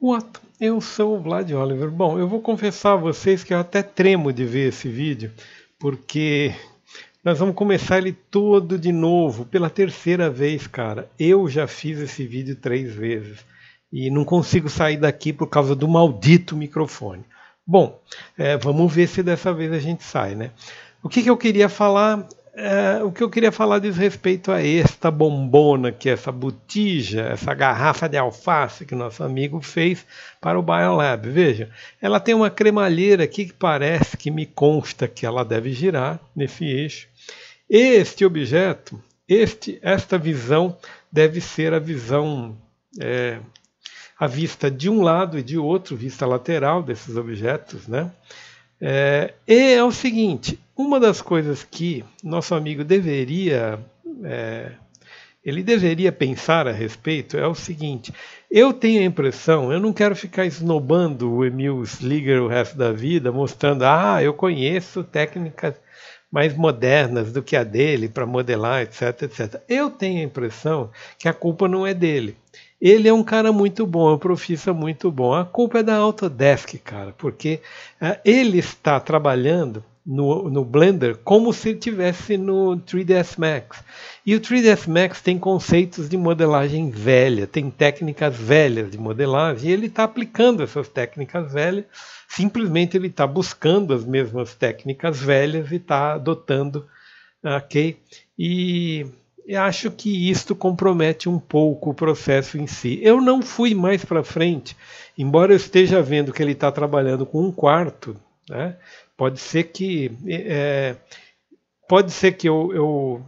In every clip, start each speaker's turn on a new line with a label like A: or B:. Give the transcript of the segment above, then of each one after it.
A: What? Eu sou o Vlad Oliver. Bom, eu vou confessar a vocês que eu até tremo de ver esse vídeo, porque nós vamos começar ele todo de novo, pela terceira vez, cara. Eu já fiz esse vídeo três vezes e não consigo sair daqui por causa do maldito microfone. Bom, é, vamos ver se dessa vez a gente sai, né? O que, que eu queria falar é, o que eu queria falar diz respeito a esta bombona, que é essa botija, essa garrafa de alface que nosso amigo fez para o Biolab. Veja, ela tem uma cremalheira aqui que parece que me consta que ela deve girar nesse eixo. Este objeto, este, esta visão, deve ser a visão, é, a vista de um lado e de outro, vista lateral desses objetos, né? É, e é o seguinte, uma das coisas que nosso amigo deveria é, ele deveria pensar a respeito é o seguinte: eu tenho a impressão, eu não quero ficar esnobando o Emil Sliger o resto da vida, mostrando, ah, eu conheço técnicas mais modernas do que a dele para modelar, etc, etc. Eu tenho a impressão que a culpa não é dele. Ele é um cara muito bom, é um profissa muito bom. A culpa é da Autodesk, cara, porque é, ele está trabalhando no, no Blender como se tivesse no 3ds Max. E o 3ds Max tem conceitos de modelagem velha, tem técnicas velhas de modelagem, e ele está aplicando essas técnicas velhas. Simplesmente ele está buscando as mesmas técnicas velhas e está adotando, ah, ok? E e acho que isto compromete um pouco o processo em si. Eu não fui mais para frente, embora eu esteja vendo que ele está trabalhando com um quarto, né? pode ser que é, pode ser que eu, eu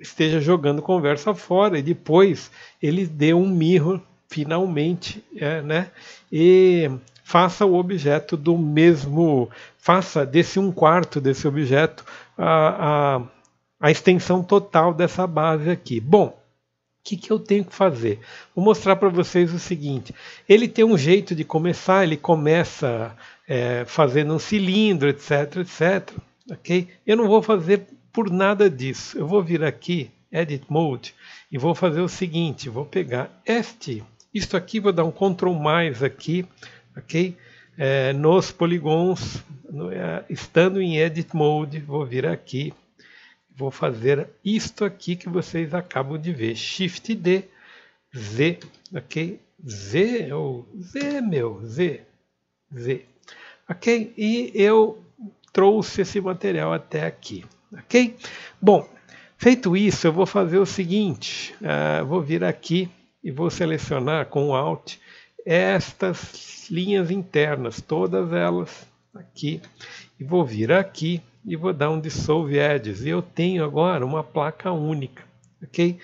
A: esteja jogando conversa fora e depois ele dê um mirro finalmente, é, né? E faça o objeto do mesmo, faça desse um quarto desse objeto a, a a extensão total dessa base aqui. Bom, o que, que eu tenho que fazer? Vou mostrar para vocês o seguinte. Ele tem um jeito de começar, ele começa é, fazendo um cilindro, etc, etc. Okay? Eu não vou fazer por nada disso. Eu vou vir aqui, Edit Mode, e vou fazer o seguinte. Vou pegar este, isto aqui, vou dar um Ctrl mais aqui, ok? É, nos poligons, no, é, estando em Edit Mode, vou vir aqui, vou fazer isto aqui que vocês acabam de ver. Shift D, Z, ok? Z, é ou Z, meu, Z, Z. Ok? E eu trouxe esse material até aqui, ok? Bom, feito isso, eu vou fazer o seguinte. Uh, vou vir aqui e vou selecionar com o Alt estas linhas internas, todas elas aqui. E vou vir aqui e vou dar um dissolve edges. E eu tenho agora uma placa única, ok?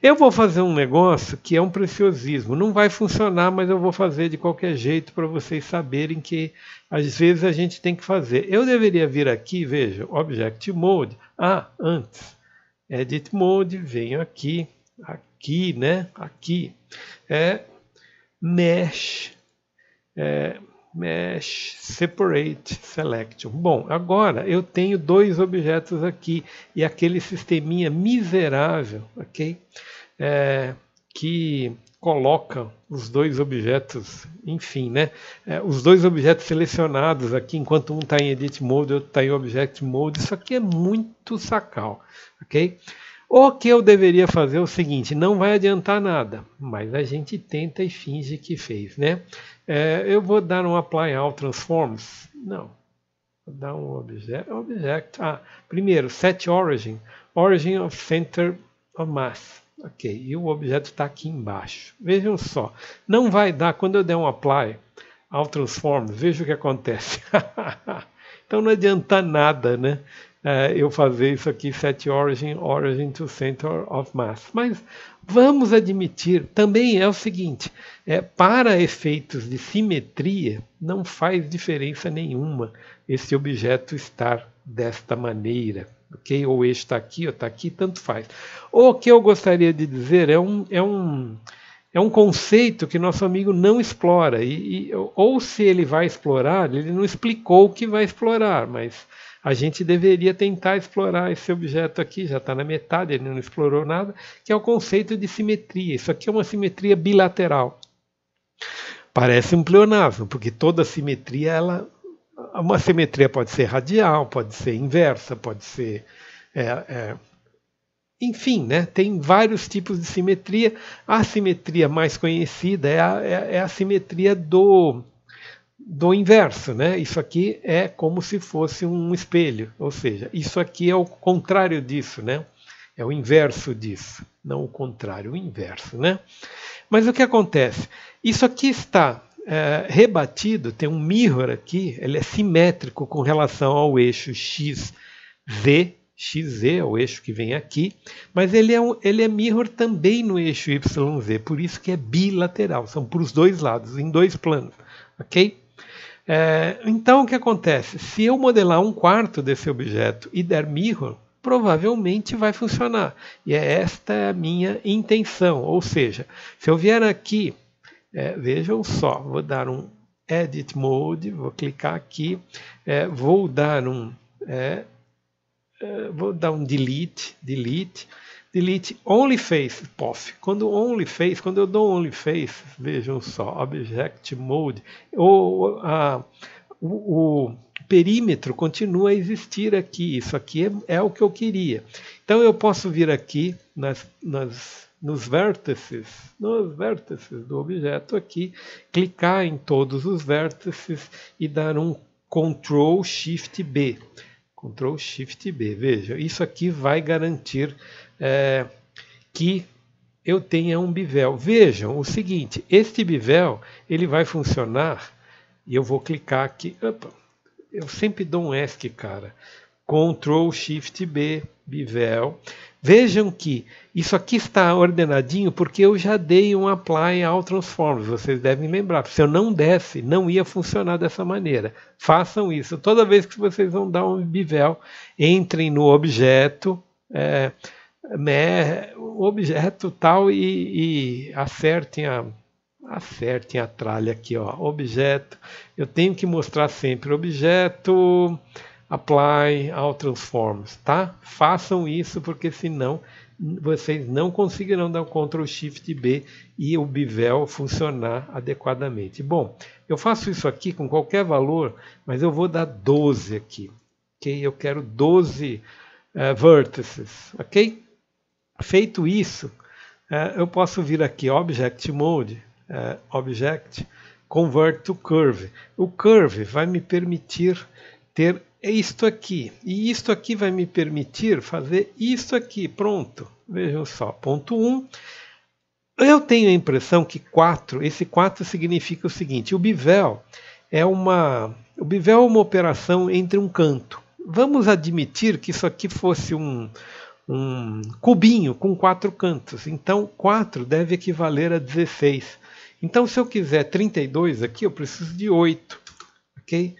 A: Eu vou fazer um negócio que é um preciosismo. Não vai funcionar, mas eu vou fazer de qualquer jeito para vocês saberem que às vezes a gente tem que fazer. Eu deveria vir aqui, veja, Object Mode. Ah, antes. Edit Mode, venho aqui, aqui, né? Aqui. É Mesh. É, Mesh, Separate, Selection. Bom, agora eu tenho dois objetos aqui e aquele sisteminha miserável, ok? É, que coloca os dois objetos, enfim, né? É, os dois objetos selecionados aqui, enquanto um está em Edit Mode, outro está em Object Mode. Isso aqui é muito sacal, ok? O que eu deveria fazer é o seguinte: não vai adiantar nada, mas a gente tenta e finge que fez, né? É, eu vou dar um apply all transforms? Não. Vou dar um object. object. Ah, primeiro, set origin. Origin of center of mass. Ok, e o objeto está aqui embaixo. Vejam só, não vai dar, quando eu der um apply ao transform, veja o que acontece. então não adianta nada, né? É, eu fazer isso aqui, set origin, origin to center of mass. Mas vamos admitir, também é o seguinte, é, para efeitos de simetria, não faz diferença nenhuma esse objeto estar desta maneira. Okay? Ou este está aqui, ou está aqui, tanto faz. O que eu gostaria de dizer é um... É um é um conceito que nosso amigo não explora. E, e, ou se ele vai explorar, ele não explicou o que vai explorar, mas a gente deveria tentar explorar esse objeto aqui, já está na metade, ele não explorou nada, que é o conceito de simetria. Isso aqui é uma simetria bilateral. Parece um pleonasmo, porque toda simetria, ela, uma simetria pode ser radial, pode ser inversa, pode ser é, é, enfim, né, tem vários tipos de simetria. A simetria mais conhecida é a, é, é a simetria do do inverso, né? Isso aqui é como se fosse um espelho, ou seja, isso aqui é o contrário disso, né? É o inverso disso, não o contrário, o inverso, né? Mas o que acontece? Isso aqui está é, rebatido, tem um mirror aqui, ele é simétrico com relação ao eixo xz, XZ é o eixo que vem aqui, mas ele é, um, ele é mirror também no eixo YZ, por isso que é bilateral, são para os dois lados, em dois planos, ok? É, então o que acontece? Se eu modelar um quarto desse objeto e der mirror, provavelmente vai funcionar. E é esta a minha intenção. Ou seja, se eu vier aqui, é, vejam só, vou dar um Edit Mode, vou clicar aqui, é, vou dar um é, é, vou dar um delete, delete, delete only face, pof. Quando only face, quando eu dou only face, vejam só, object mode, ou a, o, o, perímetro continua a existir aqui. Isso aqui é, é, o que eu queria. Então eu posso vir aqui nas, nas, nos vértices, nos vértices do objeto aqui, clicar em todos os vértices e dar um Ctrl Shift B. Ctrl Shift B. Veja, isso aqui vai garantir é, que eu tenha um bivel. Vejam o seguinte, este bivel ele vai funcionar, e eu vou clicar aqui, opa, eu sempre dou um ESC, cara, Ctrl Shift B, bivel. Vejam que isso aqui está ordenadinho porque eu já dei um apply ao transforms, vocês devem lembrar. Se eu não desse, não ia funcionar dessa maneira. Façam isso. Toda vez que vocês vão dar um bivel, entrem no objeto, é, né, objeto tal e, e acertem a acertem a tralha aqui, ó, objeto. Eu tenho que mostrar sempre objeto, apply, all transforms, tá? Façam isso porque senão vocês não conseguirão dar o Ctrl Shift B e o Bivel funcionar adequadamente. Bom, eu faço isso aqui com qualquer valor, mas eu vou dar 12 aqui, ok? Eu quero 12 uh, eh, vertices, ok? Feito isso, é, eu posso vir aqui Object Mode, é, Object, Convert to Curve. O Curve vai me permitir ter isto aqui. E isto aqui vai me permitir fazer isto aqui. Pronto. Vejam só. Ponto 1. Um. Eu tenho a impressão que 4, esse 4 significa o seguinte, o bivel é uma, o bivel é uma operação entre um canto. Vamos admitir que isso aqui fosse um, um cubinho com quatro cantos. Então, 4 deve equivaler a 16. Então, se eu quiser 32 aqui, eu preciso de 8. Ok?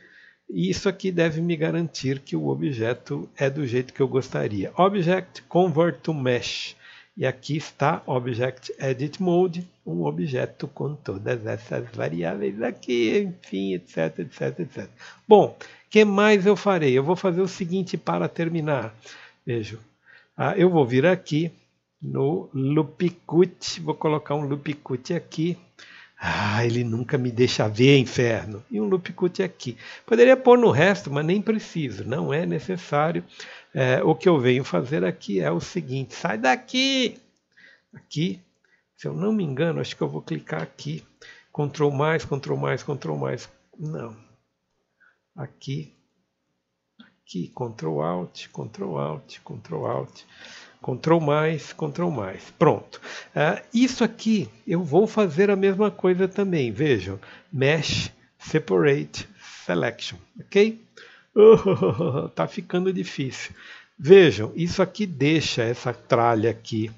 A: E isso aqui deve me garantir que o objeto é do jeito que eu gostaria. Object Convert to Mesh. E aqui está Object Edit Mode, um objeto com todas essas variáveis aqui, enfim, etc, etc, etc. Bom, o que mais eu farei? Eu vou fazer o seguinte para terminar. Vejo, ah, eu vou vir aqui no Lupicut, vou colocar um Lupicut aqui. Ah, ele nunca me deixa ver, inferno. E um Lupicut aqui. Poderia pôr no resto, mas nem preciso, não é necessário. É, o que eu venho fazer aqui é o seguinte, sai daqui! Aqui, se eu não me engano, acho que eu vou clicar aqui. Ctrl mais, Ctrl mais, Ctrl mais. Não. Aqui, aqui, Ctrl Alt, Ctrl Alt, Ctrl Alt, Ctrl mais, Ctrl mais. Pronto. Ah, isso aqui eu vou fazer a mesma coisa também. Vejam, Mesh, Separate, Selection, ok? Oh, tá ficando difícil. Vejam, isso aqui deixa essa tralha aqui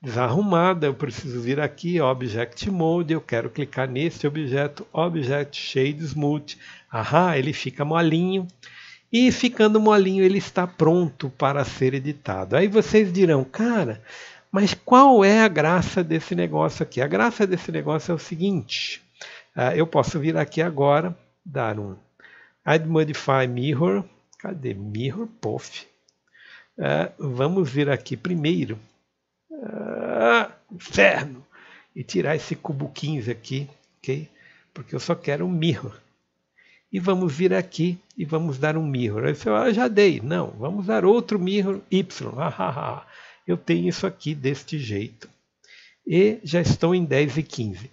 A: desarrumada. Eu preciso vir aqui, Object Mode, eu quero clicar nesse objeto, Object Shade Smooth. Aham, ele fica molinho. E ficando molinho, ele está pronto para ser editado. Aí vocês dirão, cara, mas qual é a graça desse negócio aqui? A graça desse negócio é o seguinte: ah, eu posso vir aqui agora, dar um Add Modify Mirror. Cadê Mirror? Pof. Ah, vamos vir aqui primeiro. Ah, inferno! E tirar esse cubo 15 aqui, ok? Porque eu só quero um mirror e vamos vir aqui e vamos dar um mirror. Aí você fala, ah, já dei. Não, vamos dar outro mirror Y. Ah, ah, ah. Eu tenho isso aqui deste jeito. E já estou em 10 e 15.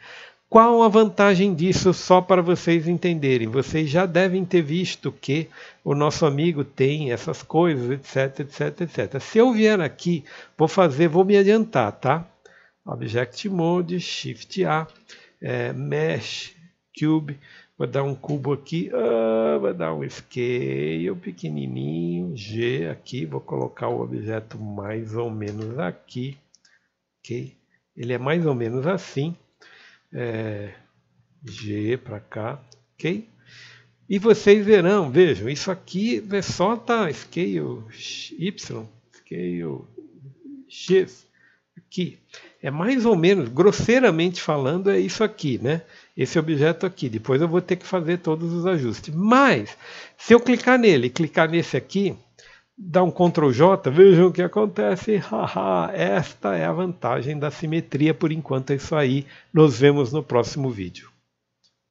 A: Qual a vantagem disso só para vocês entenderem? Vocês já devem ter visto que o nosso amigo tem essas coisas, etc, etc, etc. Se eu vier aqui, vou fazer, vou me adiantar, tá? Object Mode, Shift A, é, Mesh, Cube, Vou dar um cubo aqui, ah, vou dar um scale pequenininho, G aqui, vou colocar o objeto mais ou menos aqui, ok? Ele é mais ou menos assim, é, G para cá, ok? E vocês verão, vejam, isso aqui é só tá scale Y, scale X, aqui. É mais ou menos, grosseiramente falando, é isso aqui, né? esse objeto aqui. Depois eu vou ter que fazer todos os ajustes. Mas, se eu clicar nele clicar nesse aqui, dar um Ctrl J, vejam o que acontece. esta é a vantagem da simetria por enquanto. É isso aí. Nos vemos no próximo vídeo.